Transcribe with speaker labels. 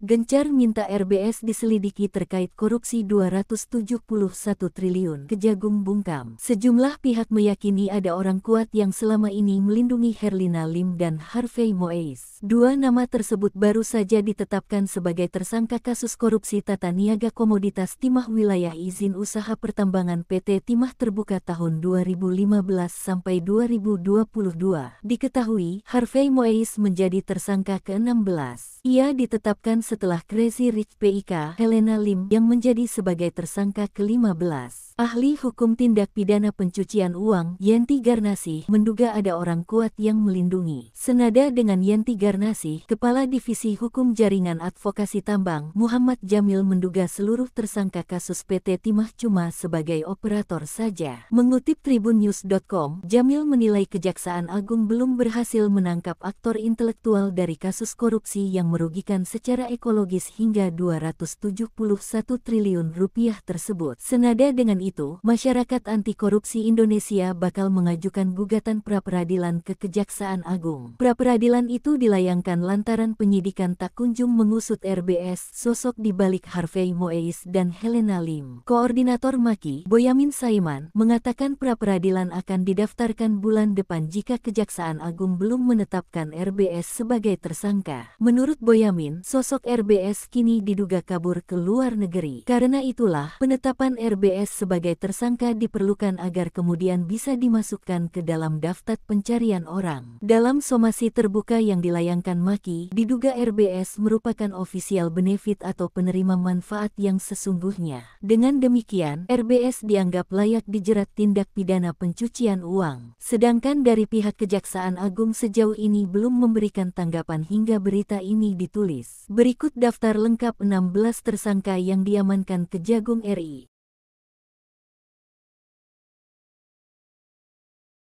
Speaker 1: Gencar minta RBS diselidiki terkait korupsi 271 triliun kejagung bungkam. Sejumlah pihak meyakini ada orang kuat yang selama ini melindungi Herlina Lim dan Harvey Moes. Dua nama tersebut baru saja ditetapkan sebagai tersangka kasus korupsi tata niaga komoditas timah wilayah izin usaha pertambangan PT Timah Terbuka tahun 2015 sampai 2022. Diketahui, Harvey Moes menjadi tersangka ke-16. Ia ditetapkan setelah Crazy Rich PIK Helena Lim yang menjadi sebagai tersangka ke-15. Ahli hukum tindak pidana pencucian uang Yenti Garnasi menduga ada orang kuat yang melindungi. Senada dengan Yenti Garnasi, Kepala Divisi Hukum Jaringan Advokasi Tambang Muhammad Jamil menduga seluruh tersangka kasus PT Timah Cuma sebagai operator saja. Mengutip tribunnews.com, Jamil menilai Kejaksaan Agung belum berhasil menangkap aktor intelektual dari kasus korupsi yang merugikan secara ekonomi ekologis hingga 271 triliun rupiah tersebut. Senada dengan itu, masyarakat anti korupsi Indonesia bakal mengajukan gugatan pra-peradilan ke Kejaksaan Agung. Pra-peradilan itu dilayangkan lantaran penyidikan tak kunjung mengusut RBS, sosok di balik Harvey Moeis dan Helena Lim. Koordinator Maki, Boyamin Saiman, mengatakan pra-peradilan akan didaftarkan bulan depan jika Kejaksaan Agung belum menetapkan RBS sebagai tersangka. Menurut Boyamin, sosok RBS kini diduga kabur ke luar negeri. Karena itulah, penetapan RBS sebagai tersangka diperlukan agar kemudian bisa dimasukkan ke dalam daftar pencarian orang. Dalam somasi terbuka yang dilayangkan Maki, diduga RBS merupakan ofisial benefit atau penerima manfaat yang sesungguhnya. Dengan demikian, RBS dianggap layak dijerat tindak pidana pencucian uang. Sedangkan dari pihak Kejaksaan Agung sejauh ini belum memberikan tanggapan hingga berita ini ditulis. Berikut Berikut daftar lengkap 16 tersangka yang diamankan ke Jagung RI.